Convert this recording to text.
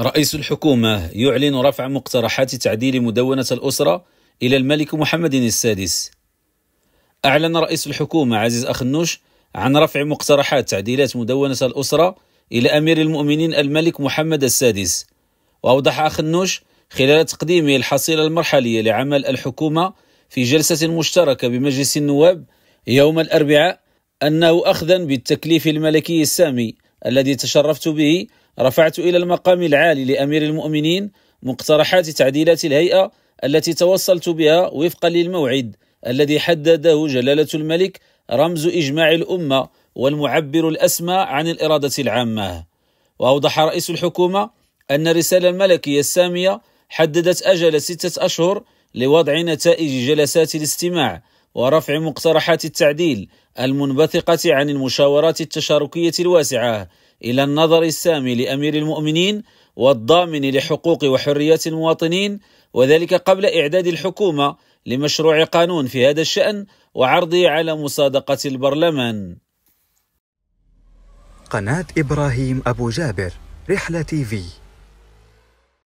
رئيس الحكومة يعلن رفع مقترحات تعديل مدونة الأسرة إلى الملك محمد السادس أعلن رئيس الحكومة عزيز أخنوش عن رفع مقترحات تعديلات مدونة الأسرة إلى أمير المؤمنين الملك محمد السادس وأوضح أخنوش خلال تقديمه الحصيلة المرحلية لعمل الحكومة في جلسة مشتركة بمجلس النواب يوم الأربعاء أنه أخذا بالتكليف الملكي السامي الذي تشرفت به رفعت إلى المقام العالي لأمير المؤمنين مقترحات تعديلات الهيئة التي توصلت بها وفقا للموعد الذي حدده جلالة الملك رمز إجماع الأمة والمعبر الأسمى عن الإرادة العامة وأوضح رئيس الحكومة أن الرسالة الملكية السامية حددت أجل ستة أشهر لوضع نتائج جلسات الاستماع ورفع مقترحات التعديل المنبثقة عن المشاورات التشاركية الواسعة إلى النظر السامي لأمير المؤمنين والضامن لحقوق وحريات المواطنين وذلك قبل إعداد الحكومة لمشروع قانون في هذا الشأن وعرضه على مصادقة البرلمان. قناة إبراهيم أبو جابر رحلة تي في